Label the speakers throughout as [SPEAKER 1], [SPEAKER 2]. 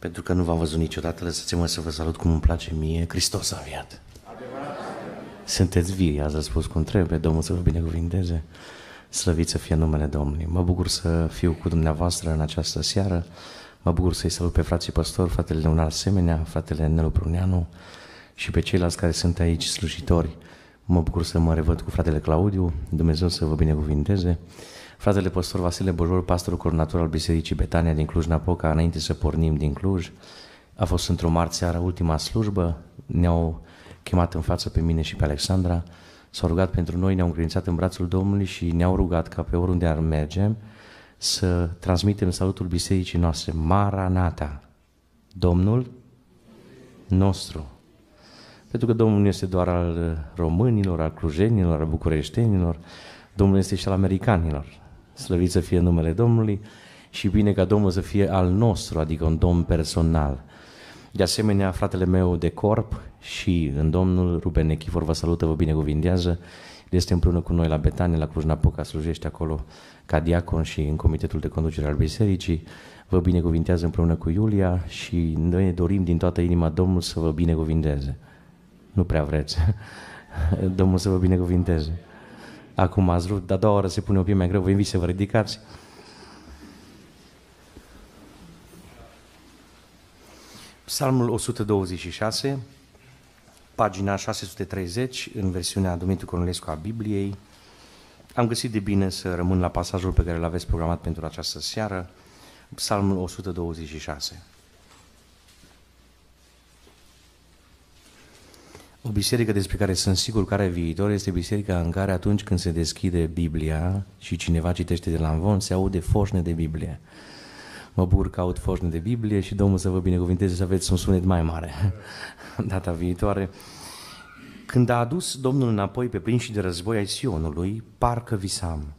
[SPEAKER 1] Pentru că nu v-am văzut niciodată, lăsați-mă să vă salut cum îmi place mie. Hristos a înviat. Sunteți vii, ați răspuns cum trebuie, Domnul să vă binecuvinteze. Slăvit să fie numele Domnului. Mă bucur să fiu cu dumneavoastră în această seară. Mă bucur să-i salut pe frații păstori, fratele Leonar Semenea, fratele Nelu Pruneanu și pe ceilalți care sunt aici slujitori. Mă bucur să mă revăd cu fratele Claudiu. Dumnezeu să vă binecuvinteze. Fratele păstor Vasile Bojor, pastorul coordonator al Bisericii Betania din Cluj-Napoca, înainte să pornim din Cluj, a fost într-o marți seară ultima slujbă, ne-au chemat în față pe mine și pe Alexandra, s-au rugat pentru noi, ne-au încredințat în brațul Domnului și ne-au rugat ca pe oriunde ar merge, să transmitem salutul bisericii noastre, Maranata, Domnul nostru. Pentru că Domnul nu este doar al românilor, al clujenilor, al bucureștenilor, Domnul este și al americanilor slăvit să fie numele Domnului, și bine ca Domnul să fie al nostru, adică un Domn personal. De asemenea, fratele meu de corp și în Domnul Ruben Nechifor vă salută, vă binecuvintează. Este împreună cu noi la Betanie, la Cluj-Napoca, slujește acolo ca diacon și în comitetul de conducere al bisericii. Vă binecuvintează împreună cu Iulia și noi ne dorim din toată inima Domnul să vă binecuvinteze. Nu prea vreți. Domnul să vă binecuvinteze. Acum ați vrut, dar doua oră se pune o pic mai greu, vă invit să vă ridicați. Psalmul 126, pagina 630, în versiunea Dumitru Cornulescu a Bibliei. Am găsit de bine să rămân la pasajul pe care l-aveți programat pentru această seară, Psalmul 126. O biserică despre care sunt sigur că are viitor este biserica în care atunci când se deschide Biblia și cineva citește de la învon, se aude foșne de Biblie. Mă bucur că aud foșne de Biblie și Domnul să vă binecuvinteze să aveți un sunet mai mare data viitoare. Când a adus Domnul înapoi pe prinși de război ai Sionului, parcă visam.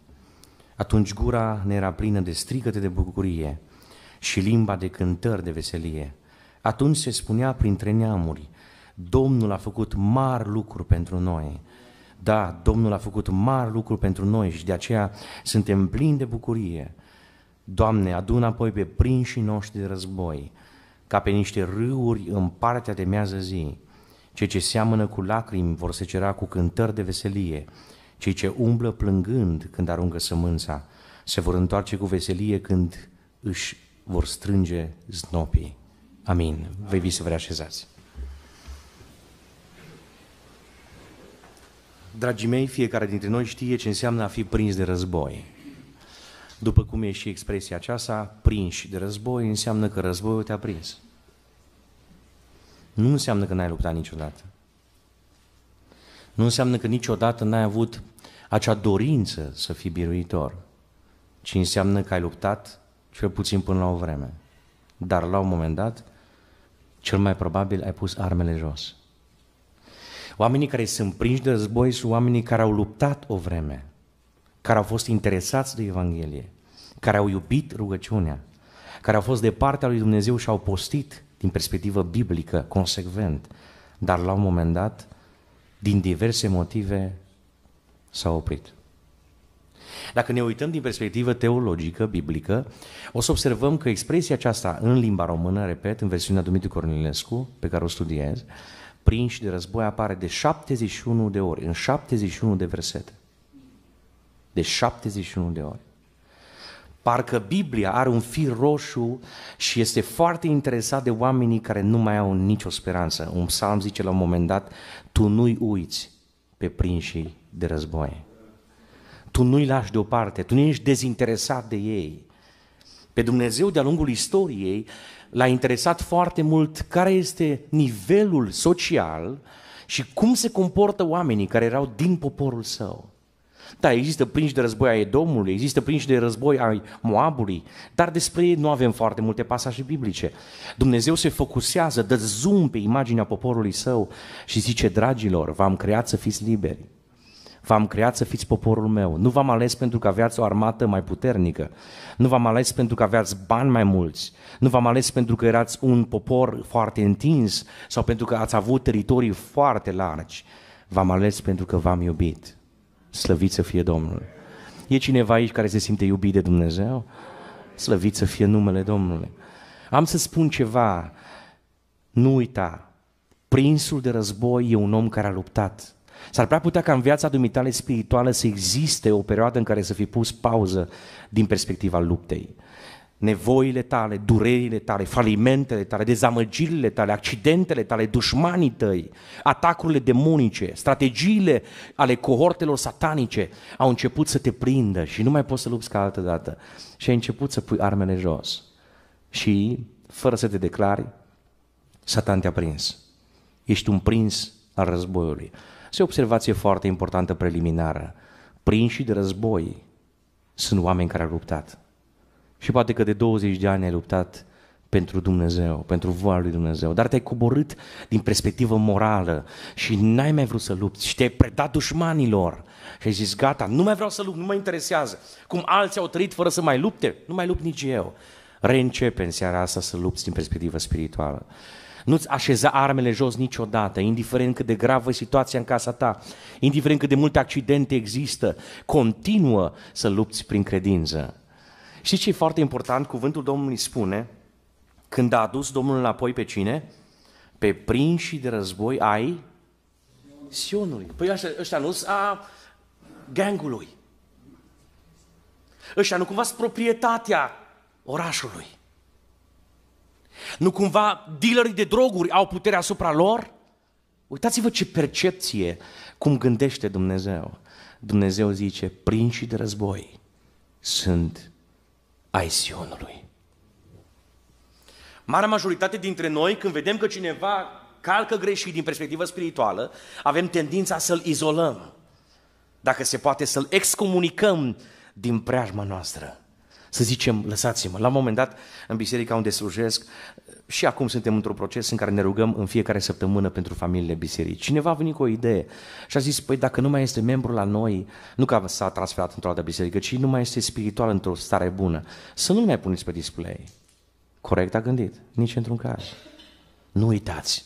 [SPEAKER 1] Atunci gura ne era plină de strigăte de bucurie și limba de cântări de veselie. Atunci se spunea printre neamuri, Domnul a făcut mari lucruri pentru noi. Da, Domnul a făcut mari lucruri pentru noi și de aceea suntem plini de bucurie. Doamne, adună apoi pe prinșii noștri de război, ca pe niște râuri în partea de mează zi. Cei ce seamănă cu lacrimi vor cera cu cântări de veselie, cei ce umblă plângând când aruncă sămânța, se vor întoarce cu veselie când își vor strânge znopii. Amin. Amin. Vei vi să vă reașezați. Dragii mei, fiecare dintre noi știe ce înseamnă a fi prins de război. După cum e și expresia aceasta, prinși de război înseamnă că războiul te-a prins. Nu înseamnă că n-ai luptat niciodată. Nu înseamnă că niciodată n-ai avut acea dorință să fii biruitor, ci înseamnă că ai luptat cel puțin până la o vreme. Dar la un moment dat, cel mai probabil ai pus armele jos. Oamenii care sunt prinși de război sunt oamenii care au luptat o vreme, care au fost interesați de Evanghelie, care au iubit rugăciunea, care au fost de partea lui Dumnezeu și au postit din perspectivă biblică, consecvent, dar la un moment dat, din diverse motive, s au oprit. Dacă ne uităm din perspectivă teologică, biblică, o să observăm că expresia aceasta în limba română, repet, în versiunea Dumitru Cornilescu, pe care o studiez, uh, prinși de război apare de 71 de ori, în 71 de versete. De 71 de ori. Parcă Biblia are un fir roșu și este foarte interesat de oamenii care nu mai au nicio speranță. Un psalm zice la un moment dat, tu nu-i uiți pe prinșii de război. Tu nu-i lași deoparte, tu nu ești dezinteresat de ei. Pe Dumnezeu, de-a lungul istoriei, l-a interesat foarte mult care este nivelul social și cum se comportă oamenii care erau din poporul său. Da, există prinși de război ai Domnului, există prinși de război ai Moabului, dar despre ei nu avem foarte multe pasaje biblice. Dumnezeu se focusează, dă zoom pe imaginea poporului său și zice, dragilor, v-am creat să fiți liberi. V-am creat să fiți poporul meu. Nu v-am ales pentru că aveați o armată mai puternică. Nu v-am ales pentru că aveați bani mai mulți. Nu v-am ales pentru că erați un popor foarte întins sau pentru că ați avut teritorii foarte largi. V-am ales pentru că v-am iubit. Slăvit să fie Domnul. E cineva aici care se simte iubit de Dumnezeu? Slăvit să fie numele Domnului. Am să spun ceva. Nu uita, prinsul de război e un om care a luptat. S-ar prea putea ca în viața dumitale spirituală să existe o perioadă în care să fi pus pauză din perspectiva luptei. Nevoile tale, durerile tale, falimentele tale, dezamăgirile tale, accidentele tale, dușmanii tăi, atacurile demonice, strategiile ale cohortelor satanice au început să te prindă și nu mai poți să lupți ca altă dată. Și ai început să pui armele jos. Și, fără să te declari, Satan te-a prins. Ești un prins al războiului. Asta e o observație foarte importantă preliminară. Prinși de război sunt oameni care au luptat. Și poate că de 20 de ani ai luptat pentru Dumnezeu, pentru voia lui Dumnezeu, dar te-ai coborât din perspectivă morală și n-ai mai vrut să lupți și te-ai predat dușmanilor și ai zis, gata, nu mai vreau să lupt, nu mă interesează. Cum alții au trăit fără să mai lupte, nu mai lupt nici eu. Reîncepe în seara asta să lupți din perspectivă spirituală. Nu-ți așeza armele jos niciodată, indiferent cât de gravă e situația în casa ta, indiferent cât de multe accidente există, continuă să lupți prin credință. Și ce e foarte important? Cuvântul Domnului spune, când a adus Domnul înapoi pe cine? Pe prinși de război ai Sionului. Păi ăștia, ăștia nu a gangului. Ăștia nu cumva sunt proprietatea orașului. Nu cumva dealerii de droguri au putere asupra lor? Uitați-vă ce percepție, cum gândește Dumnezeu. Dumnezeu zice, princii de război sunt ai Sionului. Marea majoritate dintre noi, când vedem că cineva calcă greșit din perspectivă spirituală, avem tendința să-l izolăm. Dacă se poate să-l excomunicăm din preajma noastră să zicem, lăsați-mă. La un moment dat, în biserica unde slujesc, și acum suntem într-un proces în care ne rugăm în fiecare săptămână pentru familiile bisericii. Cineva a venit cu o idee și a zis, păi dacă nu mai este membru la noi, nu că s-a transferat într-o altă biserică, ci nu mai este spiritual într-o stare bună, să nu mai puneți pe display. Corect a gândit, nici într-un caz. Nu uitați,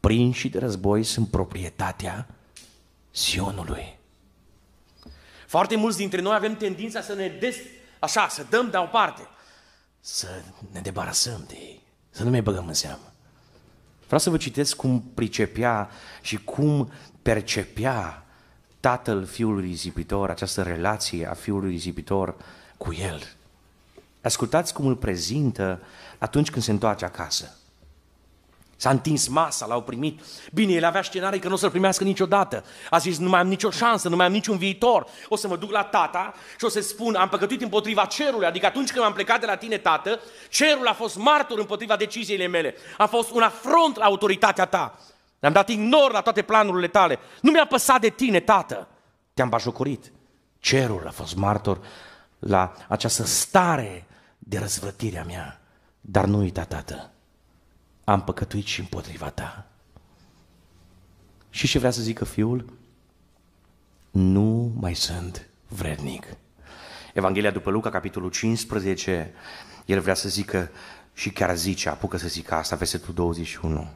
[SPEAKER 1] prinși de război sunt proprietatea Sionului. Foarte mulți dintre noi avem tendința să ne des așa, să dăm de o parte. Să ne debarasăm de ei, să nu mai băgăm în seamă. Vreau să vă citesc cum pricepea și cum percepea tatăl fiului risipitor, această relație a fiului risipitor cu el. Ascultați cum îl prezintă atunci când se întoarce acasă. S-a întins masa, l-au primit. Bine, el avea scenarii că nu o să-l primească niciodată. A zis, nu mai am nicio șansă, nu mai am niciun viitor. O să mă duc la tata și o să spun, am păcătuit împotriva cerului. Adică atunci când am plecat de la tine, tată, cerul a fost martor împotriva deciziile mele. A fost un afront la autoritatea ta. ne am dat ignor la toate planurile tale. Nu mi-a păsat de tine, tată. Te-am bajocorit. Cerul a fost martor la această stare de răzvătirea mea. Dar nu uita, tată, am păcătuit și împotriva ta. Și ce vrea să zică fiul? Nu mai sunt vrednic. Evanghelia după Luca, capitolul 15, el vrea să zică și chiar zice, apucă să zică asta, versetul 21.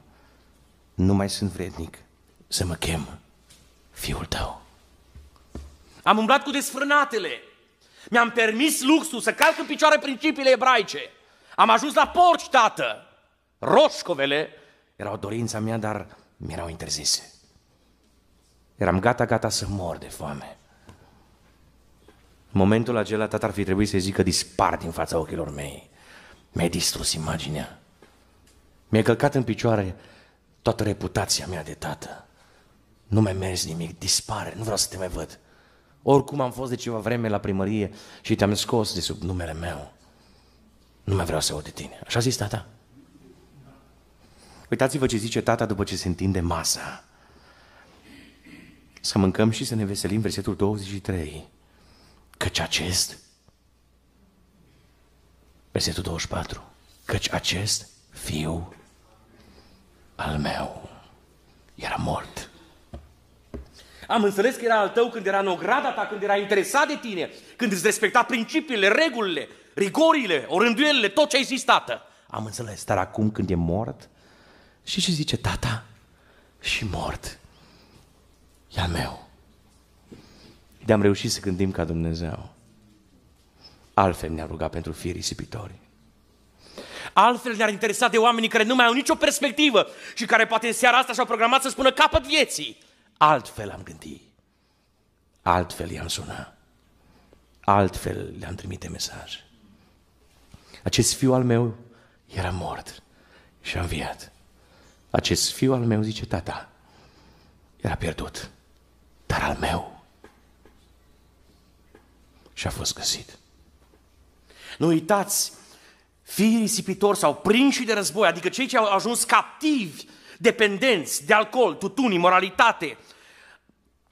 [SPEAKER 1] Nu mai sunt vrednic să mă chem fiul tău. Am umblat cu desfrânatele. Mi-am permis luxul să calc în picioare principiile ebraice. Am ajuns la porci, tată. Roșcovele erau dorința mea, dar mi-erau interzise. Eram gata, gata să mor de foame. În momentul acela, tata ar fi trebuit să-i zică dispar din fața ochilor mei. mi a distrus imaginea. mi a călcat în picioare toată reputația mea de tată. Nu mai mers nimic, dispare, nu vreau să te mai văd. Oricum am fost de ceva vreme la primărie și te-am scos de sub numele meu. Nu mai vreau să aud de tine. Așa zis tata. Uitați-vă ce zice tata după ce se întinde masa. Să mâncăm și să ne veselim, versetul 23. Căci acest, versetul 24, căci acest fiu al meu era mort. Am înțeles că era al tău când era în ograda ta, când era interesat de tine, când îți respecta principiile, regulile, rigorile, orânduielile, tot ce ai zis, tată. Am înțeles, dar acum când e mort, și ce zice tata? Și mort. E al meu. De-am reușit să gândim ca Dumnezeu. Altfel ne-a rugat pentru fii risipitori. Altfel ne-ar interesa de oamenii care nu mai au nicio perspectivă și care poate în seara asta și-au programat să spună capăt vieții. Altfel am gândit. Altfel i-am sunat. Altfel le-am trimite mesaj. Acest fiu al meu era mort și a înviat. Acest fiu al meu, zice tata, era pierdut, dar al meu și a fost găsit. Nu uitați, fii risipitori sau prinși de război, adică cei ce au ajuns captivi, dependenți de alcool, tutun, moralitate,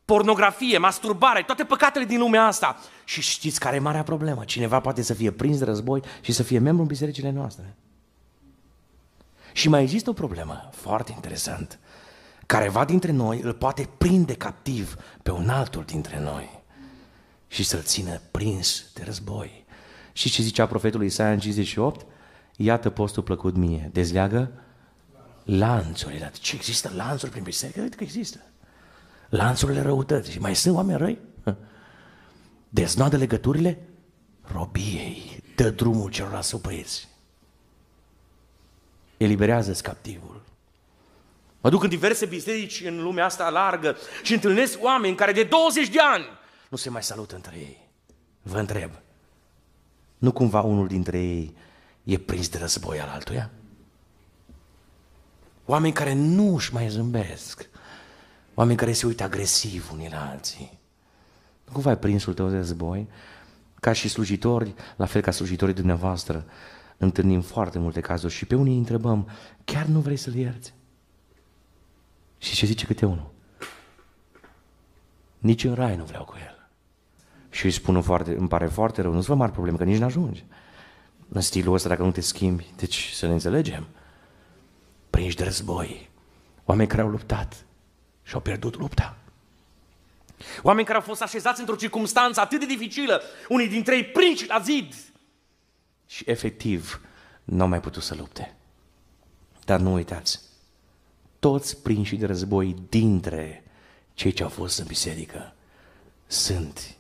[SPEAKER 1] pornografie, masturbare, toate păcatele din lumea asta. Și știți care e marea problemă? Cineva poate să fie prins de război și să fie membru în bisericile noastre. Și mai există o problemă foarte interesant. Careva dintre noi îl poate prinde captiv pe un altul dintre noi și să-l țină prins de război. Și ce zicea profetul Isaia în 58? Iată postul plăcut mie, dezleagă lanțurile. Ce există lanțuri prin biserică? Cred că există. Lanțurile răutății. Mai sunt oameni răi? Deznoadă legăturile robiei. Dă drumul celor asupriți eliberează captivul. Mă duc în diverse biserici în lumea asta largă și întâlnesc oameni care de 20 de ani nu se mai salută între ei. Vă întreb, nu cumva unul dintre ei e prins de război al altuia? Oameni care nu își mai zâmbesc. Oameni care se uită agresiv unii la alții. Nu cumva e prinsul tău de război? Ca și slujitori, la fel ca slujitorii dumneavoastră, întâlnim foarte multe cazuri și pe unii întrebăm, chiar nu vrei să-l ierți? Și ce zice câte unul? Nici în rai nu vreau cu el. Și îi spun, foarte, îmi pare foarte rău, nu-ți vă mari probleme, că nici n-ajungi. În stilul ăsta, dacă nu te schimbi, deci să ne înțelegem. Prinși de război, oameni care au luptat și au pierdut lupta. Oameni care au fost așezați într-o circunstanță atât de dificilă, unii dintre ei prinși la zid, și efectiv nu au mai putut să lupte. Dar nu uitați, toți prinși de război dintre cei ce au fost în biserică sunt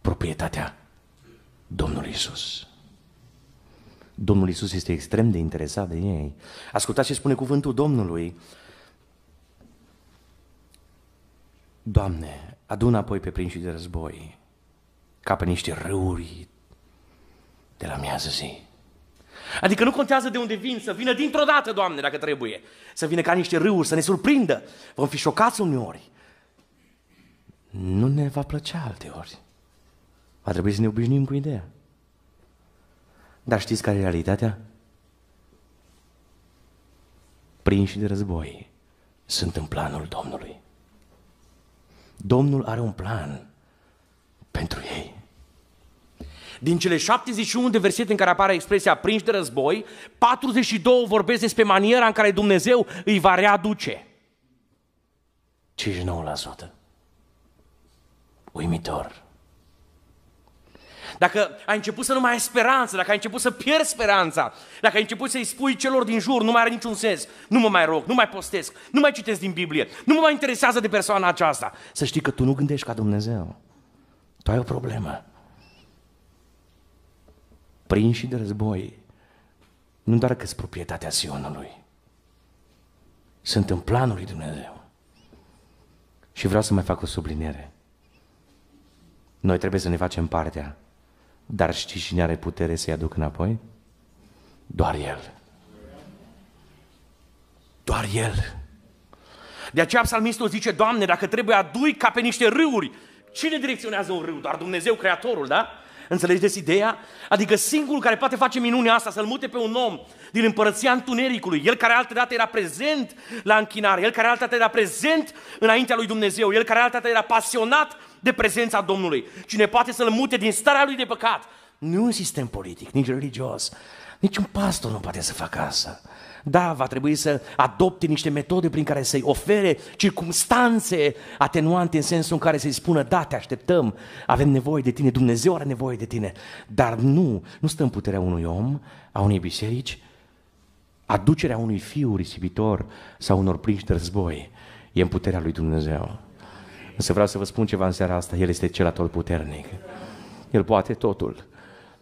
[SPEAKER 1] proprietatea Domnului Isus. Domnul Isus este extrem de interesat de ei. Ascultați ce spune cuvântul Domnului. Doamne, adună apoi pe prinși de război, ca pe niște râuri de la miază zi. Adică nu contează de unde vin, să vină dintr-o dată, Doamne, dacă trebuie. Să vină ca niște râuri, să ne surprindă. Vom fi șocați uneori. Nu ne va plăcea alteori. Va trebui să ne obișnim cu ideea. Dar știți care e realitatea? Prinși de război sunt în planul Domnului. Domnul are un plan pentru ei. Din cele 71 de versete în care apare expresia prinși de război, 42 vorbesc despre maniera în care Dumnezeu îi va readuce. 59%. Uimitor. Dacă ai început să nu mai ai speranță, dacă ai început să pierzi speranța, dacă ai început să-i spui celor din jur, nu mai are niciun sens, nu mă mai rog, nu mai postesc, nu mai citesc din Biblie, nu mă mai interesează de persoana aceasta, să știi că tu nu gândești ca Dumnezeu. Tu ai o problemă prinși de război, nu doar că sunt proprietatea Sionului, sunt în planul lui Dumnezeu. Și vreau să mai fac o subliniere. Noi trebuie să ne facem partea, dar știi cine are putere să-i aducă înapoi? Doar El. Doar El. De aceea psalmistul zice, Doamne, dacă trebuie adui ca pe niște râuri, cine direcționează un râu? Doar Dumnezeu, Creatorul, da? Înțelegeți ideea? Adică singurul care poate face minunea asta, să-l mute pe un om din împărăția întunericului, el care altă dată era prezent la închinare, el care altă dată era prezent înaintea lui Dumnezeu, el care altă dată era pasionat de prezența Domnului. Cine poate să-l mute din starea lui de păcat? Nu un sistem politic, nici religios, nici un pastor nu poate să facă asta. Da, va trebui să adopte niște metode prin care să-i ofere circumstanțe atenuante în sensul în care să-i spună, da, te așteptăm, avem nevoie de tine, Dumnezeu are nevoie de tine. Dar nu, nu stă în puterea unui om, a unei biserici, aducerea unui fiu risipitor sau unor prinși de război e în puterea lui Dumnezeu. Însă vreau să vă spun ceva în seara asta, El este cel atotputernic. El poate totul.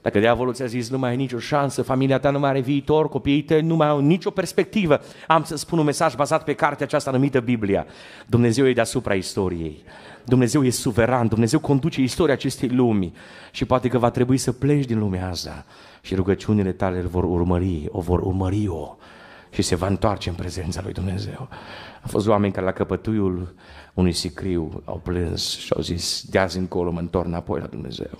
[SPEAKER 1] Dacă diavolul ți-a zis nu mai ai nicio șansă, familia ta nu mai are viitor, copiii tăi nu mai au nicio perspectivă, am să spun un mesaj bazat pe cartea aceasta numită Biblia. Dumnezeu e deasupra istoriei. Dumnezeu e suveran, Dumnezeu conduce istoria acestei lumi și poate că va trebui să pleci din lumea asta și rugăciunile tale îl vor urmări, o vor urmări-o și se va întoarce în prezența lui Dumnezeu. a fost oameni care la căpătuiul unui sicriu au plâns și au zis, de azi încolo mă întorc înapoi la Dumnezeu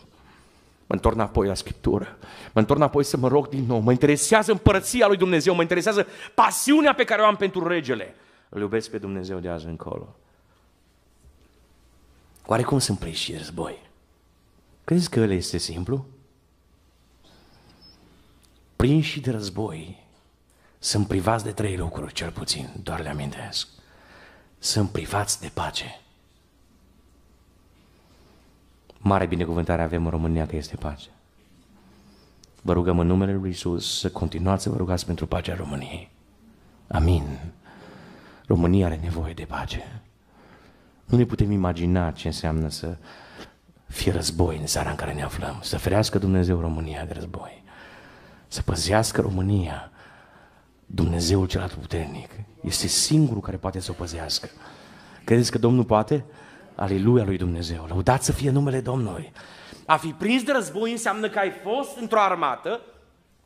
[SPEAKER 1] mă întorc înapoi la Scriptură, mă întorc înapoi să mă rog din nou, mă interesează împărăția lui Dumnezeu, mă interesează pasiunea pe care o am pentru regele. Îl iubesc pe Dumnezeu de azi încolo. Oare cum sunt preși război? Crezi că el este simplu? Prinși de război sunt privați de trei lucruri, cel puțin, doar le amintesc. Sunt privați de pace mare binecuvântare avem în România că este pace. Vă rugăm în numele Lui Isus să continuați să vă rugați pentru pacea României. Amin. România are nevoie de pace. Nu ne putem imagina ce înseamnă să fie război în țara în care ne aflăm, să ferească Dumnezeu România de război, să păzească România, Dumnezeul cel puternic este singurul care poate să o păzească. Credeți că Domnul poate? Aleluia lui Dumnezeu, lăudați să fie numele Domnului. A fi prins de război înseamnă că ai fost într-o armată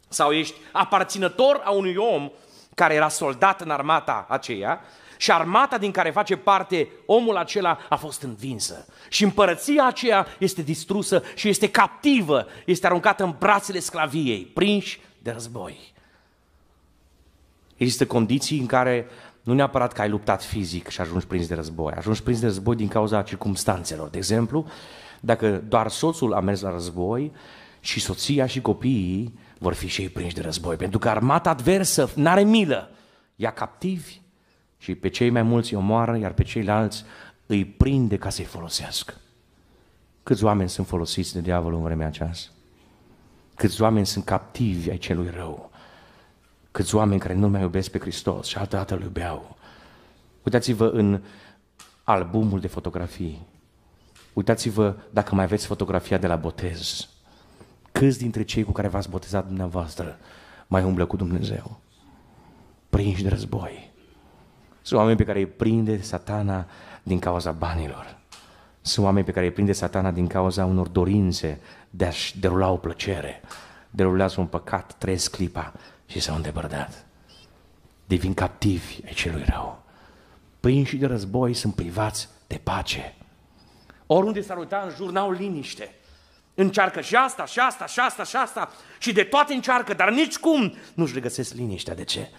[SPEAKER 1] sau ești aparținător a unui om care era soldat în armata aceea și armata din care face parte omul acela a fost învinsă. Și împărăția aceea este distrusă și este captivă, este aruncată în brațele sclaviei, prinși de război. Există condiții în care nu neapărat că ai luptat fizic și ajungi prins de război, ajungi prins de război din cauza circumstanțelor. De exemplu, dacă doar soțul a mers la război și soția și copiii vor fi și ei prinși de război, pentru că armata adversă n-are milă, ia captivi și pe cei mai mulți îi omoară, iar pe ceilalți îi prinde ca să-i folosească. Câți oameni sunt folosiți de diavolul în vremea aceasta? Câți oameni sunt captivi ai celui rău? câți oameni care nu mai iubesc pe Hristos și altă dată îl iubeau. Uitați-vă în albumul de fotografii. Uitați-vă dacă mai aveți fotografia de la botez. Câți dintre cei cu care v-ați botezat dumneavoastră mai umblă cu Dumnezeu? Prinși de război. Sunt oameni pe care îi prinde satana din cauza banilor. Sunt oameni pe care îi prinde satana din cauza unor dorințe de a-și derula o plăcere. Derulează un păcat, trăiesc clipa și s-au îndepărtat. Devin captivi ai celui rău. Prinși de război sunt privați de pace. Oriunde s-ar uita în jur, n-au liniște. Încearcă și asta, și asta, și asta, și asta. Și de toate încearcă, dar nici cum nu-și regăsesc liniștea. De ce?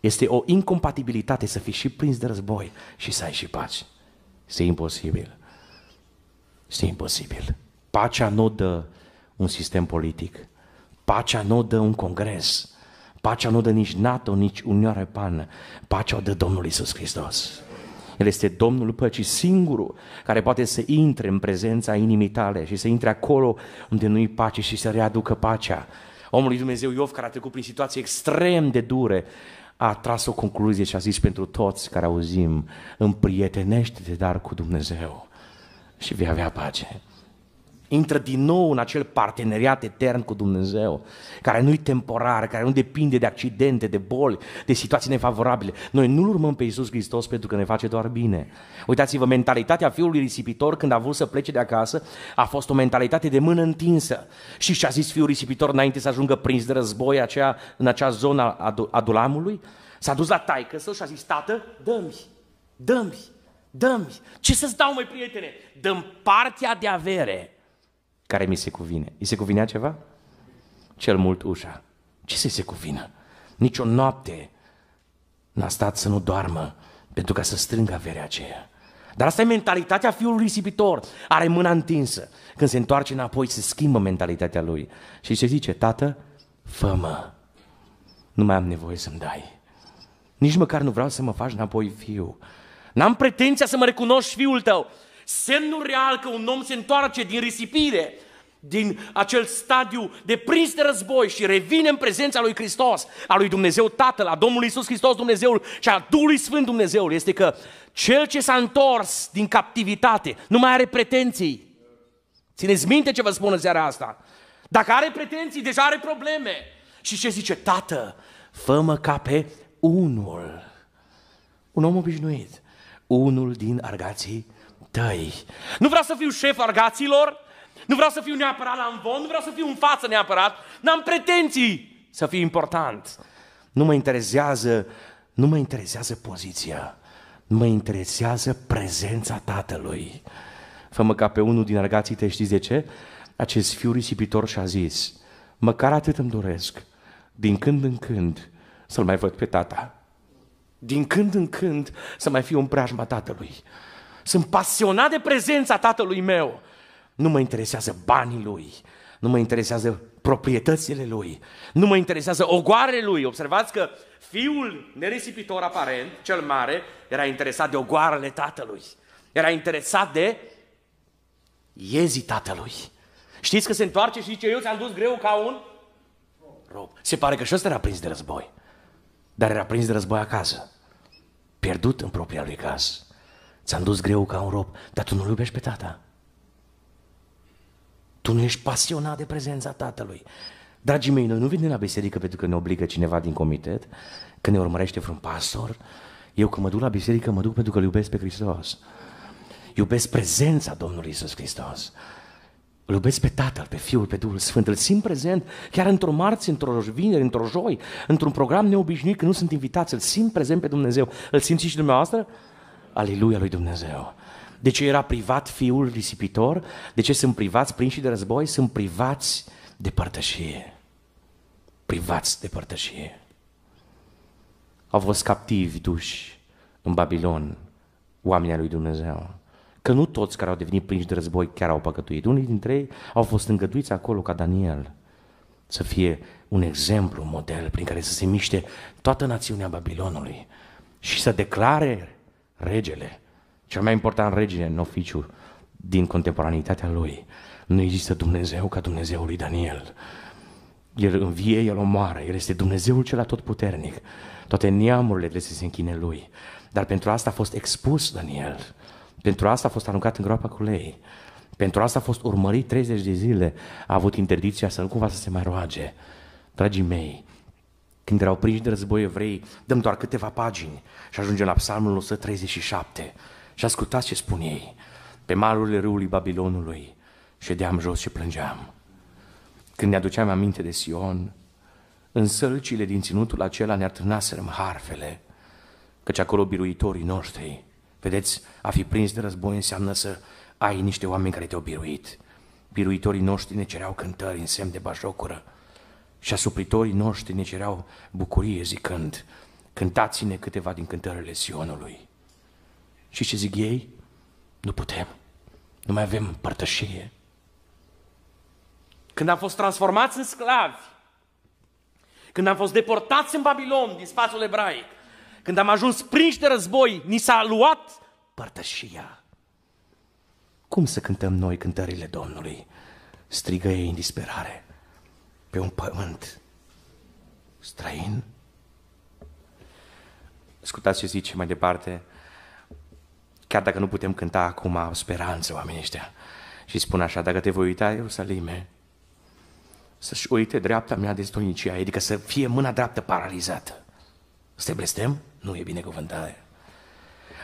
[SPEAKER 1] Este o incompatibilitate să fii și prins de război și să ai și pace. Este imposibil. Este imposibil. Pacea nu dă un sistem politic. Pacea nu dă un congres. Pacea nu dă nici NATO, nici Uniunea Europeană. Pacea o dă Domnul Isus Hristos. El este Domnul păcii singurul care poate să intre în prezența inimii tale și să intre acolo unde nu-i pace și să readucă pacea. Omul lui Dumnezeu Iov, care a trecut prin situații extrem de dure, a tras o concluzie și a zis pentru toți care auzim, împrietenește-te dar cu Dumnezeu și vei avea pace intră din nou în acel parteneriat etern cu Dumnezeu, care nu-i temporar, care nu depinde de accidente, de boli, de situații nefavorabile. Noi nu-L urmăm pe Iisus Hristos pentru că ne face doar bine. Uitați-vă, mentalitatea fiului risipitor când a vrut să plece de acasă a fost o mentalitate de mână întinsă. Și ce a zis fiul risipitor înainte să ajungă prins de război aceea, în acea zonă a Adulamului? S-a dus la taică său și a zis, tată, dă-mi, dă-mi, dă-mi. Ce să-ți dau, mai prietene? Dăm partea de avere care mi se cuvine. I se cuvinea ceva? Cel mult ușa. Ce să-i se cuvină? Nici o noapte n-a stat să nu doarmă pentru ca să strângă averea aceea. Dar asta e mentalitatea fiului risipitor. Are mâna întinsă. Când se întoarce înapoi, se schimbă mentalitatea lui. Și se zice, tată, fă-mă. Nu mai am nevoie să-mi dai. Nici măcar nu vreau să mă faci înapoi fiu. N-am pretenția să mă recunoști fiul tău semnul real că un om se întoarce din risipire, din acel stadiu de prins de război și revine în prezența lui Hristos, a lui Dumnezeu Tatăl, a Domnului Isus Hristos Dumnezeul și a Duhului Sfânt Dumnezeul, este că cel ce s-a întors din captivitate nu mai are pretenții. Țineți minte ce vă spun în seara asta. Dacă are pretenții, deja are probleme. Și ce zice? Tată, fă ca pe unul. Un om obișnuit. Unul din argații tăi. Nu vreau să fiu șef argaților, nu vreau să fiu neapărat la învon, nu vreau să fiu în față neapărat, n-am pretenții să fiu important. Nu mă interesează, nu mă interesează poziția, mă interesează prezența Tatălui. Fă-mă ca pe unul din argații te știți de ce? Acest fiu risipitor și-a zis, măcar atât îmi doresc, din când în când, să-l mai văd pe tata. Din când în când să mai fiu un preajma tatălui. Sunt pasionat de prezența tatălui meu. Nu mă interesează banii lui, nu mă interesează proprietățile lui, nu mă interesează ogoarele lui. Observați că fiul nerisipitor aparent, cel mare, era interesat de ogoarele tatălui. Era interesat de iezii tatălui. Știți că se întoarce și zice, eu ți-am dus greu ca un rob. Se pare că și ăsta era prins de război. Dar era prins de război acasă. Pierdut în propria lui casă. Ți-am dus greu ca un rob, dar tu nu-L iubești pe tata. Tu nu ești pasionat de prezența tatălui. Dragii mei, noi nu venim la biserică pentru că ne obligă cineva din comitet, că ne urmărește vreun pastor. Eu când mă duc la biserică, mă duc pentru că îl iubesc pe Hristos. Iubesc prezența Domnului Isus Hristos. Îl iubesc pe Tatăl, pe Fiul, pe Duhul Sfânt. Îl simt prezent chiar într-o marți, într-o vineri, într-o joi, într-un program neobișnuit, când nu sunt invitați. Îl simt prezent pe Dumnezeu. Îl simți și dumneavoastră? Aleluia lui Dumnezeu. De ce era privat fiul risipitor? De ce sunt privați prinși de război? Sunt privați de părtășie. Privați de părtășie. Au fost captivi duși în Babilon, oamenii lui Dumnezeu. Că nu toți care au devenit prinși de război chiar au păcătuit. Unii dintre ei au fost îngăduiți acolo ca Daniel să fie un exemplu, un model prin care să se miște toată națiunea Babilonului și să declare regele, cel mai important regine în oficiu din contemporanitatea lui. Nu există Dumnezeu ca Dumnezeul lui Daniel. El învie, El omoară, El este Dumnezeul cel atotputernic. Toate neamurile trebuie să se închine Lui. Dar pentru asta a fost expus Daniel. Pentru asta a fost aruncat în groapa cu lei. Pentru asta a fost urmărit 30 de zile. A avut interdicția să nu cumva să se mai roage. Dragii mei, când erau prinși de război evrei, dăm doar câteva pagini și ajungem la psalmul 137. Și ascultați ce spun ei. Pe malurile râului Babilonului ședeam jos și plângeam. Când ne aduceam aminte de Sion, în sălcile din ținutul acela ne trânaserăm harfele, căci acolo biruitorii noștri, vedeți, a fi prins de război înseamnă să ai niște oameni care te-au biruit. Biruitorii noștri ne cereau cântări în semn de bajocură, și asupritorii noștri ne cereau bucurie zicând, cântați-ne câteva din cântările Sionului. Și ce zic ei? Nu putem. Nu mai avem părtășie. Când am fost transformați în sclavi, când am fost deportați în Babilon din spațiul ebraic, când am ajuns prinși de război, ni s-a luat părtășia. Cum să cântăm noi cântările Domnului? Strigă ei în disperare pe un pământ străin? Ascultați ce zice mai departe, chiar dacă nu putem cânta acum speranță oamenii ăștia. Și spun așa, dacă te voi uita, Ierusalime, să-și uite dreapta mea de stonicia, adică să fie mâna dreaptă paralizată. Să te blestem? Nu e binecuvântare.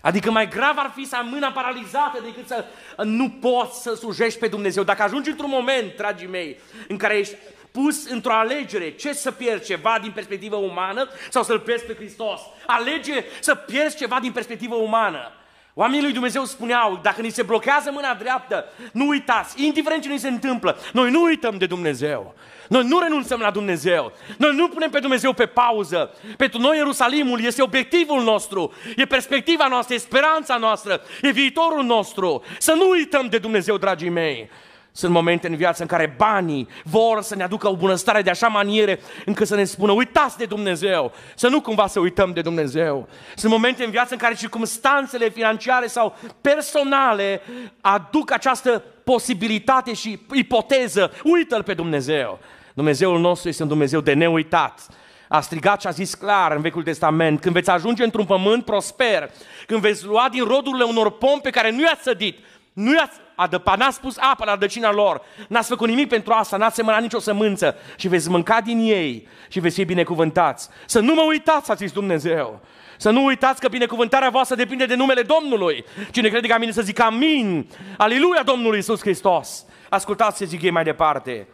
[SPEAKER 1] Adică mai grav ar fi să am mâna paralizată decât să nu poți să slujești pe Dumnezeu. Dacă ajungi într-un moment, dragii mei, în care ești pus într-o alegere ce să pierzi ceva din perspectivă umană sau să-L pierzi pe Hristos. Alege să pierzi ceva din perspectivă umană. Oamenii lui Dumnezeu spuneau, dacă ni se blochează mâna dreaptă, nu uitați, indiferent ce ni se întâmplă, noi nu uităm de Dumnezeu. Noi nu renunțăm la Dumnezeu. Noi nu punem pe Dumnezeu pe pauză. Pentru noi Ierusalimul este obiectivul nostru, e perspectiva noastră, e speranța noastră, e viitorul nostru. Să nu uităm de Dumnezeu, dragii mei. Sunt momente în viață în care banii vor să ne aducă o bunăstare de așa maniere încât să ne spună uitați de Dumnezeu, să nu cumva să uităm de Dumnezeu. Sunt momente în viață în care circumstanțele financiare sau personale aduc această posibilitate și ipoteză. Uită-L pe Dumnezeu. Dumnezeul nostru este un Dumnezeu de neuitat. A strigat și a zis clar în Vechiul Testament, când veți ajunge într-un pământ prosper, când veți lua din rodurile unor pom pe care nu i-ați sădit, nu i-ați adăpat, n-ați pus apă la rădăcina lor, n-ați făcut nimic pentru asta, n-ați semănat nicio sămânță și veți mânca din ei și veți fi binecuvântați. Să nu mă uitați, a zis Dumnezeu. Să nu uitați că binecuvântarea voastră depinde de numele Domnului. Cine crede că mine să zică amin. Aleluia Domnului Isus Hristos. Ascultați ce zic ei mai departe.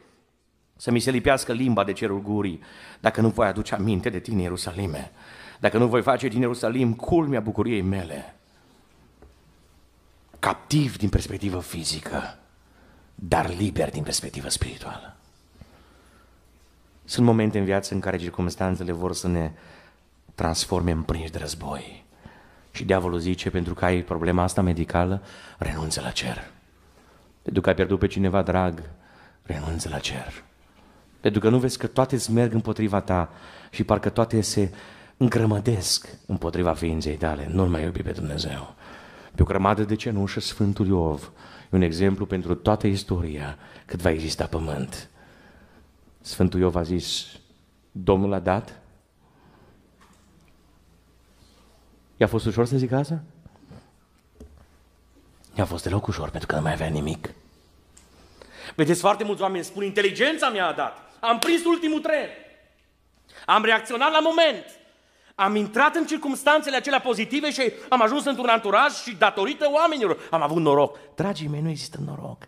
[SPEAKER 1] Să mi se lipească limba de cerul gurii, dacă nu voi aduce aminte de tine, Ierusalime. Dacă nu voi face din Ierusalim culmea bucuriei mele captiv din perspectivă fizică, dar liber din perspectivă spirituală. Sunt momente în viață în care circumstanțele vor să ne transforme în prinși de război. Și diavolul zice, pentru că ai problema asta medicală, renunță la cer. Pentru că ai pierdut pe cineva drag, renunță la cer. Pentru că nu vezi că toate îți merg împotriva ta și parcă toate se îngrămădesc împotriva ființei tale. Nu-L mai iubi pe Dumnezeu pe o grămadă de cenușă Sfântul Iov. E un exemplu pentru toată istoria cât va exista pământ. Sfântul Iov a zis, Domnul a dat? I-a fost ușor să zic asta? I-a fost deloc ușor, pentru că nu mai avea nimic. Vedeți, foarte mulți oameni spun, inteligența mi-a dat. Am prins ultimul tren. Am reacționat la moment. Am intrat în circumstanțele acelea pozitive și am ajuns într-un anturaj și datorită oamenilor am avut noroc. Dragii mei, nu există noroc.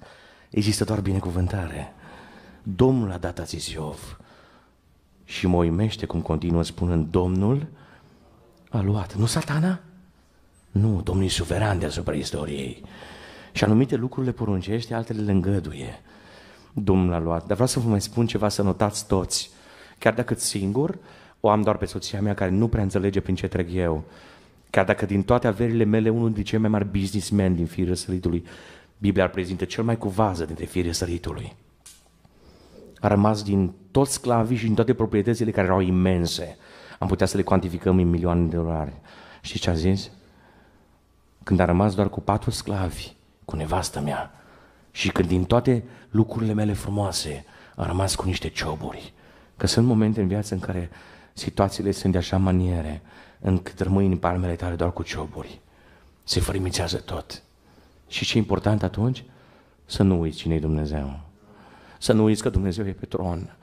[SPEAKER 1] Există doar binecuvântare. Domnul a dat azi Și mă uimește cum continuă spunând Domnul a luat. Nu satana? Nu, Domnul e suveran deasupra istoriei. Și anumite lucruri le poruncește, altele le îngăduie. Domnul a luat. Dar vreau să vă mai spun ceva, să notați toți. Chiar dacă singur, o am doar pe soția mea care nu prea înțelege prin ce trec eu. Ca dacă din toate averile mele, unul dintre cei mai mari businessmen din firea săritului, Biblia ar prezintă cel mai cu vază dintre firea săritului. A rămas din toți sclavii și din toate proprietățile care erau imense. Am putea să le cuantificăm în milioane de dolari. Și ce a zis? Când a rămas doar cu patru sclavi, cu nevastă mea, și când din toate lucrurile mele frumoase a rămas cu niște cioburi, că sunt momente în viață în care Situațiile sunt de așa maniere încât rămâi în palmele tale doar cu cioburi. Se fărimițează tot. Și ce e important atunci? Să nu uiți cine e Dumnezeu. Să nu uiți că Dumnezeu e pe tron.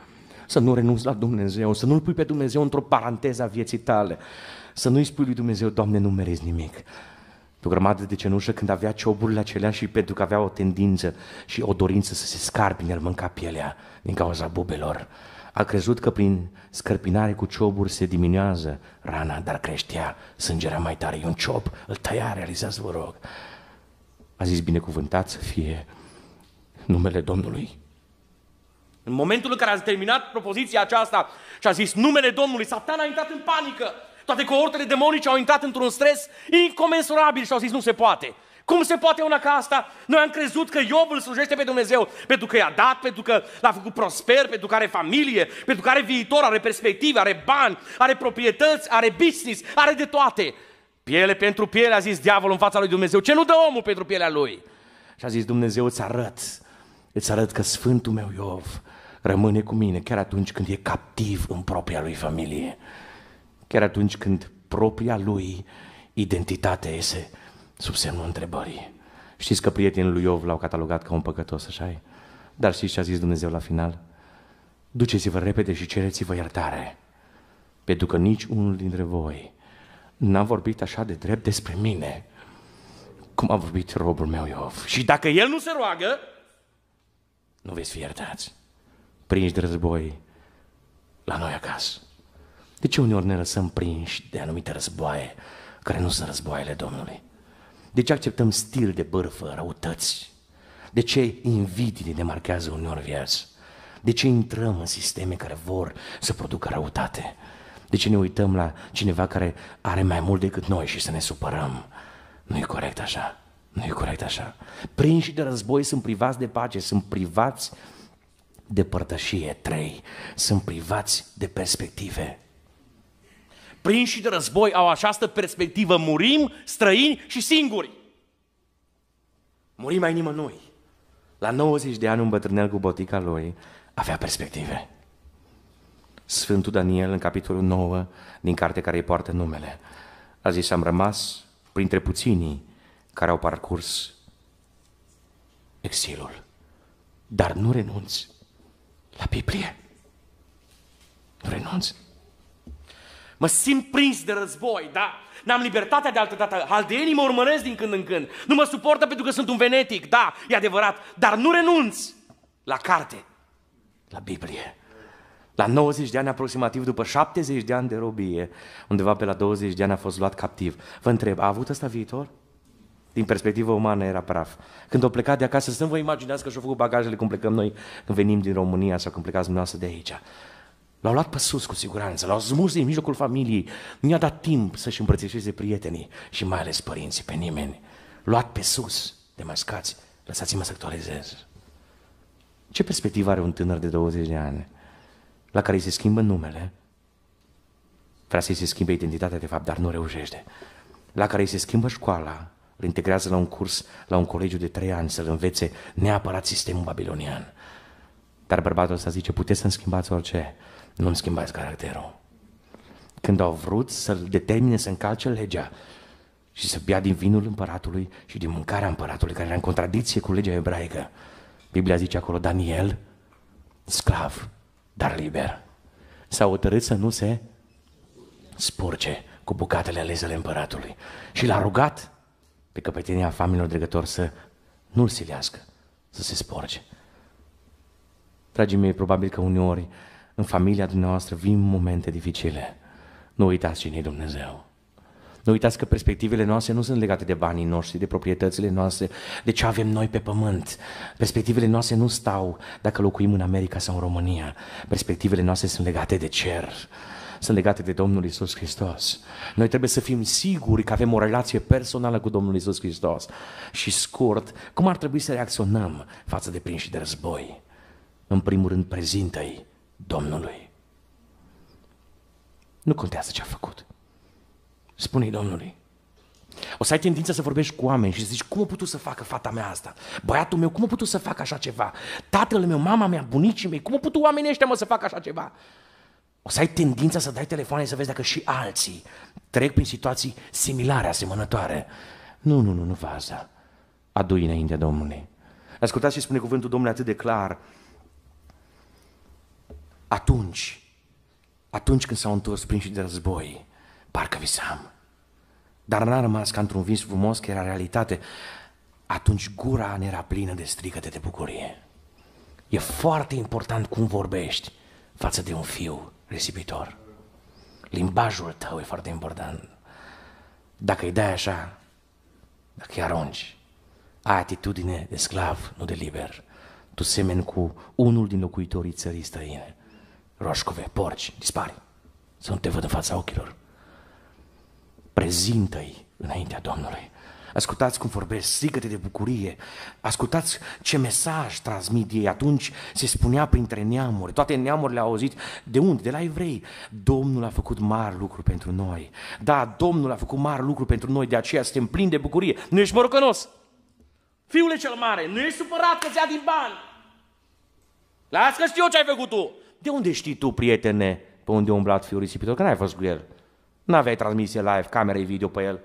[SPEAKER 1] Să nu renunți la Dumnezeu, să nu-L pui pe Dumnezeu într-o paranteză a vieții tale. Să nu-i spui lui Dumnezeu, Doamne, nu merezi nimic. Pe o grămadă de cenușă, când avea cioburile acelea și pentru că avea o tendință și o dorință să se scarpine, îl mânca pielea din cauza bubelor. A crezut că prin scărpinare cu cioburi se diminuează rana, dar creștea, sângerea mai tare, e un ciob, îl tăia, realizați vă rog. A zis binecuvântat să fie numele Domnului. În momentul în care a terminat propoziția aceasta și a zis numele Domnului, satan a intrat în panică. Toate cohortele demonice au intrat într-un stres incomensurabil și au zis nu se poate. Cum se poate una ca asta? Noi am crezut că Iov îl slujește pe Dumnezeu pentru că i-a dat, pentru că l-a făcut prosper, pentru că are familie, pentru că are viitor, are perspective, are bani, are proprietăți, are business, are de toate. Piele pentru piele, a zis diavolul în fața lui Dumnezeu. Ce nu dă omul pentru pielea lui? Și a zis Dumnezeu, îți arăt, îți arăt că Sfântul meu Iov rămâne cu mine chiar atunci când e captiv în propria lui familie. Chiar atunci când propria lui identitate este sub semnul întrebării. Știți că prietenii lui Iov l-au catalogat ca un păcătos, așa -i? Dar știți ce a zis Dumnezeu la final? Duceți-vă repede și cereți-vă iertare, pentru că nici unul dintre voi n-a vorbit așa de drept despre mine, cum a vorbit robul meu Iov. Și dacă el nu se roagă, nu veți fi iertați. Prinși de război la noi acasă. De ce uneori ne lăsăm prinși de anumite războaie care nu sunt războaiele Domnului? De ce acceptăm stil de bârfă, răutăți? De ce invidii ne demarchează uneori viață? De ce intrăm în sisteme care vor să producă răutate? De ce ne uităm la cineva care are mai mult decât noi și să ne supărăm? Nu e corect așa. Nu e corect așa. Prinși de război sunt privați de pace, sunt privați de părtășie. Trei, sunt privați de perspective prinși de război, au această perspectivă, murim străini și singuri. Murim mai nimănui. La 90 de ani un bătrânel cu botica lui avea perspective. Sfântul Daniel, în capitolul 9, din carte care îi poartă numele, a zis, am rămas printre puținii care au parcurs exilul, dar nu renunți la Biblie. Nu renunți. Mă simt prins de război, da. N-am libertatea de altă dată. Haldeienii mă urmăresc din când în când. Nu mă suportă pentru că sunt un venetic, da, e adevărat. Dar nu renunț la carte, la Biblie. La 90 de ani aproximativ, după 70 de ani de robie, undeva pe la 20 de ani a fost luat captiv. Vă întreb, a avut asta viitor? Din perspectivă umană era praf. Când o plecat de acasă, să nu vă imaginați că și-au făcut bagajele cum plecăm noi când venim din România sau când plecați dumneavoastră de aici. L-au luat pe sus cu siguranță, l-au smuls din mijlocul familiei. Nu i-a dat timp să-și îmbrățișeze prietenii și mai ales părinții, pe nimeni. Luat pe sus, mascați, lăsați-mă să actualizez. Ce perspectivă are un tânăr de 20 de ani la care îi se schimbă numele? Vrea să-i se schimbe identitatea de fapt, dar nu reușește. La care îi se schimbă școala, îl integrează la un curs, la un colegiu de 3 ani să-l învețe neapărat sistemul babilonian. Dar bărbatul ăsta zice, puteți să-mi schimbați orice, nu-mi schimbați caracterul. Când au vrut să-l determine să încalce legea și să bea din vinul împăratului și din mâncarea împăratului, care era în contradicție cu legea ebraică, Biblia zice acolo, Daniel, sclav, dar liber, s-a hotărât să nu se spurce cu bucatele alesele împăratului. Și l-a rugat pe căpetenia familiilor dregători să nu-l silească, să se sporge. Dragii mei, probabil că uneori în familia dumneavoastră vin momente dificile. Nu uitați cine e Dumnezeu. Nu uitați că perspectivele noastre nu sunt legate de banii noștri, de proprietățile noastre, de ce avem noi pe pământ. Perspectivele noastre nu stau dacă locuim în America sau în România. Perspectivele noastre sunt legate de cer sunt legate de Domnul Isus Hristos. Noi trebuie să fim siguri că avem o relație personală cu Domnul Isus Hristos. Și scurt, cum ar trebui să reacționăm față de prinși de război? În primul rând, prezintă-i Domnului. Nu contează ce a făcut. Spune-i Domnului. O să ai tendința să vorbești cu oameni și să zici, cum a putut să facă fata mea asta? Băiatul meu, cum a putut să facă așa ceva? Tatăl meu, mama mea, bunicii mei, cum a putut oamenii ăștia mă să facă așa ceva? O să ai tendința să dai telefoane să vezi dacă și alții trec prin situații similare, asemănătoare. Nu, nu, nu, nu fă asta. Adu-i înainte, Domnule. Ascultați și spune cuvântul Domnului atât de clar atunci, atunci când s-au întors prinși de război, parcă visam. Dar n-a rămas ca într-un vis frumos, că era realitate. Atunci gura ne era plină de strigăte de bucurie. E foarte important cum vorbești față de un fiu risipitor. Limbajul tău e foarte important. Dacă îi dai așa, dacă îi arunci, ai atitudine de sclav, nu de liber. Tu semeni cu unul din locuitorii țării străine roșcove, porci, dispari. Să nu te văd în fața ochilor. Prezintă-i înaintea Domnului. Ascultați cum vorbesc, strigăte de bucurie. Ascultați ce mesaj transmit ei. Atunci se spunea printre neamuri. Toate neamurile au auzit. De unde? De la evrei. Domnul a făcut mari lucruri pentru noi. Da, Domnul a făcut mari lucruri pentru noi. De aceea suntem plini de bucurie. Nu ești morocănos. Fiule cel mare, nu ești supărat că-ți ia din bani. Las că știu ce ai făcut tu. De unde știi tu, prietene, pe unde a umblat fiul risipitor? Că n-ai fost cu el. N-aveai transmisie live, camere video pe el.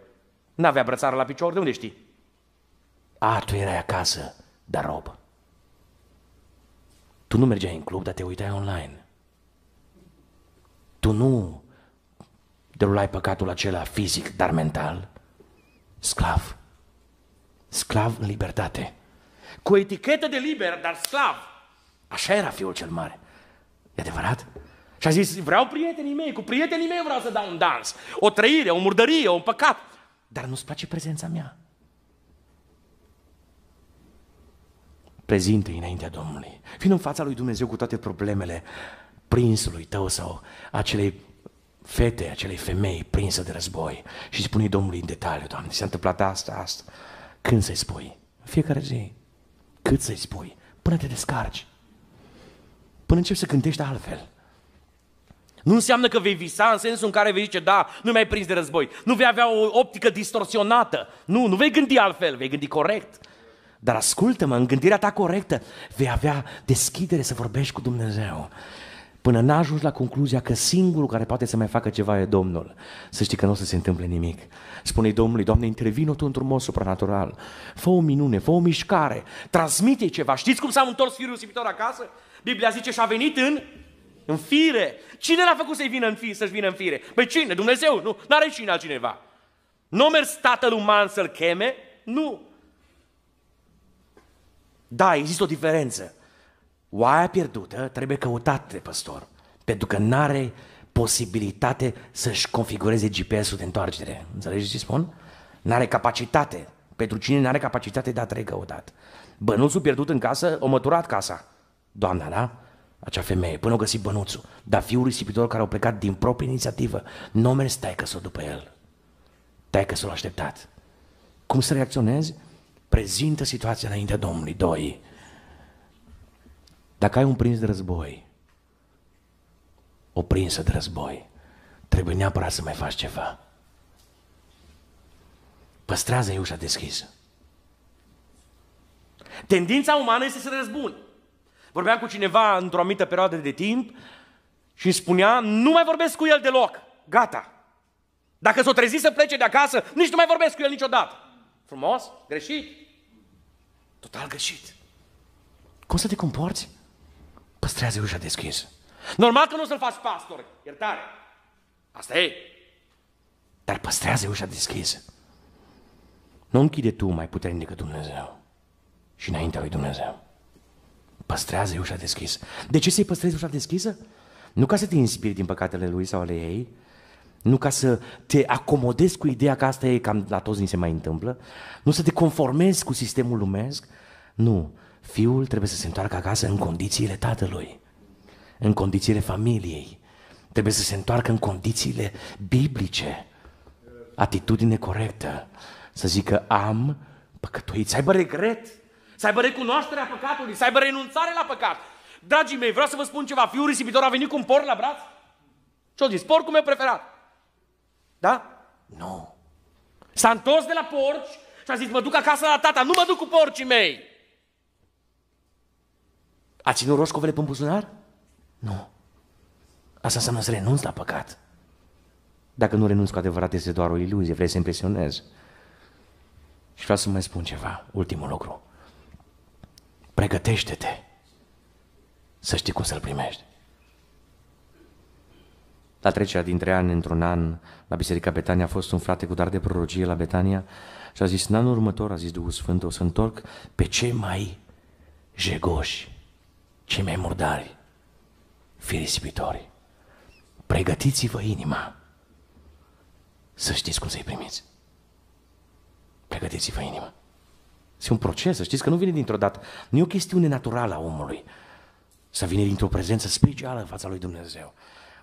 [SPEAKER 1] N-avea brățară la picior, de unde știi? A, tu erai acasă, dar rob. Tu nu mergeai în club, dar te uitai online. Tu nu derulai păcatul acela fizic, dar mental. Sclav. Sclav în libertate. Cu etichetă de liber, dar sclav. Așa era fiul cel mare. E adevărat? Și a zis, vreau prietenii mei, cu prietenii mei vreau să dau un dans, o trăire, o murdărie, un păcat. Dar nu-ți place prezența mea. Prezinte-i înaintea Domnului. Vin în fața lui Dumnezeu cu toate problemele prinsului tău sau acelei fete, acelei femei prinsă de război și spune Domnului în detaliu, Doamne, s-a întâmplat asta, asta. Când să-i spui? În fiecare zi. Cât să-i spui? Până te descarci până începi să gândești altfel. Nu înseamnă că vei visa în sensul în care vei zice, da, nu mai prins de război. Nu vei avea o optică distorsionată. Nu, nu vei gândi altfel, vei gândi corect. Dar ascultă-mă, în gândirea ta corectă vei avea deschidere să vorbești cu Dumnezeu. Până n-ajungi la concluzia că singurul care poate să mai facă ceva e Domnul. Să știi că nu o să se întâmple nimic. Spune-i Domnului, Doamne, intervină Tu într-un mod supranatural. Fă o minune, fă o mișcare, transmite ceva. Știți cum s-a întors firul simitor acasă? Biblia zice și a venit în, în fire. Cine l-a făcut să-i vină în fire, să-și vină în fire? Păi cine? Dumnezeu? Nu, n-are cine altcineva. Nu a mers tatăl uman să-l cheme? Nu. Da, există o diferență. Oaia pierdută trebuie căutată de păstor, pentru că n-are posibilitate să-și configureze GPS-ul de întoarcere. Înțelegeți ce spun? N-are capacitate. Pentru cine n-are capacitate, dar trebuie căutat. Bănuțul pierdut în casă, o măturat casa doamna, da? Acea femeie, până o găsi bănuțul. Dar fiul risipitor care au plecat din proprie inițiativă, nu mers stai că să după el. că să l așteptat. Cum să reacționezi? Prezintă situația înaintea Domnului. Doi. Dacă ai un prins de război, o prinsă de război, trebuie neapărat să mai faci ceva. Păstrează-i ușa deschisă. Tendința umană este să răzbuni. Vorbeam cu cineva într-o anumită perioadă de timp și îmi spunea, nu mai vorbesc cu el deloc, gata. Dacă s-o trezi să plece de acasă, nici nu mai vorbesc cu el niciodată. Frumos? Greșit? Total greșit. Cum să te comporți? Păstrează ușa deschisă. Normal că nu o să-l faci pastor, iertare. Asta e. Dar păstrează ușa deschisă. Nu închide tu mai puternic decât Dumnezeu și înaintea lui Dumnezeu păstrează ușa deschisă. De ce să-i păstrezi ușa deschisă? Nu ca să te inspiri din păcatele lui sau ale ei, nu ca să te acomodezi cu ideea că asta e cam la toți ni se mai întâmplă, nu să te conformezi cu sistemul lumesc, nu. Fiul trebuie să se întoarcă acasă în condițiile tatălui, în condițiile familiei, trebuie să se întoarcă în condițiile biblice, atitudine corectă, să zică am păcătuit, să aibă regret să aibă recunoașterea păcatului, să aibă renunțare la păcat. Dragii mei, vreau să vă spun ceva. Fiul risipitor a venit cu un porc la braț? Ce-o zis? Porcul meu preferat. Da? Nu. No. S-a întors de la porci și a zis, mă duc acasă la tata, nu mă duc cu porcii mei. A ținut roșcovele pe buzunar? Nu. Asta înseamnă să renunți la păcat. Dacă nu renunți cu adevărat, este doar o iluzie, vrei să impresionezi. Și vreau să mai spun ceva, ultimul lucru pregătește-te să știi cum să-L primești. La trecerea dintre ani într-un an, la Biserica Betania a fost un frate cu dar de prorogie la Betania și a zis, în anul următor, a zis Duhul Sfânt, o să întorc pe cei mai jegoși, cei mai murdari, firisipitori. Pregătiți-vă inima să știți cum să-i primiți. Pregătiți-vă inima. Este un proces, să știți că nu vine dintr-o dată. Nu e o chestiune naturală a omului. Să vine dintr-o prezență specială în fața lui Dumnezeu.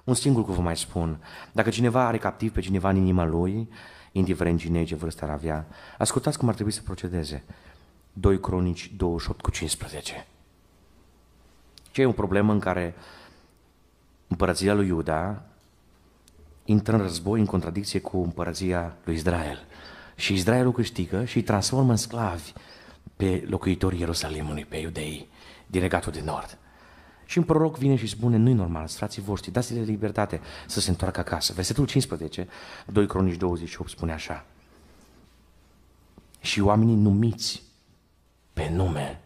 [SPEAKER 1] Un singur cuvânt mai spun. Dacă cineva are captiv pe cineva în inima lui, indiferent cine e, ce vârstă ar avea, ascultați cum ar trebui să procedeze. 2 Cronici 28 cu 15. Ce e o problemă în care împărăția lui Iuda intră în război în contradicție cu împărăția lui Israel și Israelul câștigă și transformă în sclavi pe locuitorii Ierusalimului, pe iudei din regatul de nord. Și un proroc vine și spune, nu-i normal, frații voștri, dați-le libertate să se întoarcă acasă. Versetul 15, 2 Cronici 28 spune așa. Și oamenii numiți pe nume,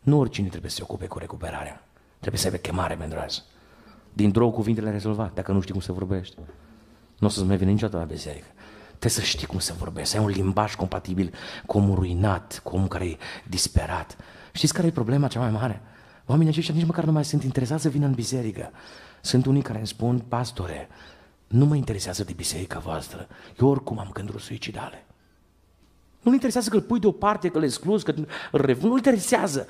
[SPEAKER 1] nu oricine trebuie să se ocupe cu recuperarea. Trebuie să aibă chemare pentru asta. Din drog cuvintele rezolvat, dacă nu știi cum să vorbești. Nu o să-ți mai vine niciodată la biserică. Trebuie să știi cum să vorbești, să ai un limbaj compatibil cu omul ruinat, cu omul care e disperat. Știți care e problema cea mai mare? Oamenii aceștia nici măcar nu mai sunt interesați să vină în biserică. Sunt unii care îmi spun, pastore, nu mă interesează de biserica voastră. Eu oricum am gânduri suicidale. Nu-l interesează că îl pui deoparte, că îl excluzi, că îl rev... Nu-l interesează.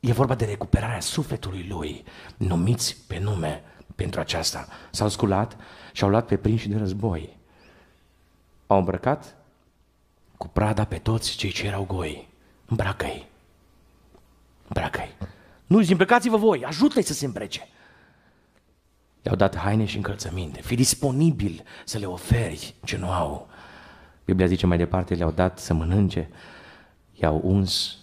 [SPEAKER 1] E vorba de recuperarea sufletului lui, numiți pe nume pentru aceasta. S-au sculat și au luat pe prinși de război au îmbrăcat cu prada pe toți cei ce erau goi. Îmbracă-i. Îmbracă-i. Nu, îmbrăcați-vă voi, ajută-i să se îmbrece. I-au dat haine și încălțăminte. Fii disponibil să le oferi ce nu au. Biblia zice mai departe, le-au dat să mănânce, i-au uns,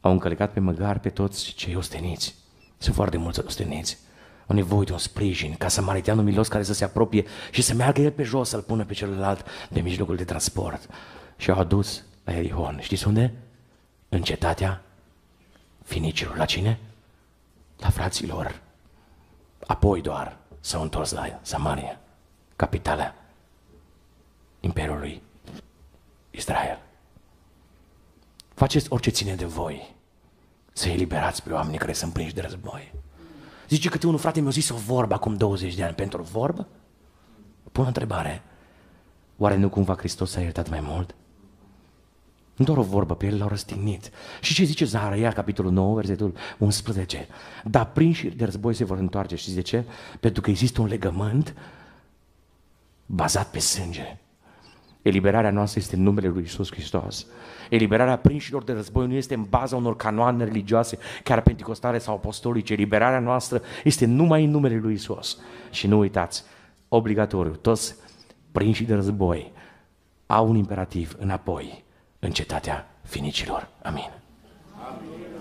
[SPEAKER 1] au încălecat pe măgar pe toți cei osteniți. Sunt foarte mulți osteniți au nevoie de un sprijin, ca samariteanul milos care să se apropie și să meargă el pe jos, să-l pună pe celălalt de mijlocul de transport. Și au adus la Erihon. Știți unde? În cetatea finicilor. La cine? La fraților. Apoi doar s-au întors la Samaria, capitala Imperiului Israel. Faceți orice ține de voi să eliberați pe oamenii care sunt prinși de război. Zice câte unul, frate, mi-a zis o vorbă acum 20 de ani. Pentru o vorbă? Pun o întrebare. Oare nu cumva Hristos a iertat mai mult? Nu doar o vorbă, pe el l-au răstignit. Și ce zice Zaharia, capitolul 9, versetul 11? Dar prinși de război se vor întoarce. Și de ce? Pentru că există un legământ bazat pe sânge. Eliberarea noastră este în numele Lui Isus Hristos. Eliberarea prinșilor de război nu este în baza unor canoane religioase, chiar pentecostale sau apostolice. Eliberarea noastră este numai în numele Lui Isus. Și nu uitați, obligatoriu, toți prinșii de război au un imperativ înapoi, în cetatea finicilor. Amin. Amin.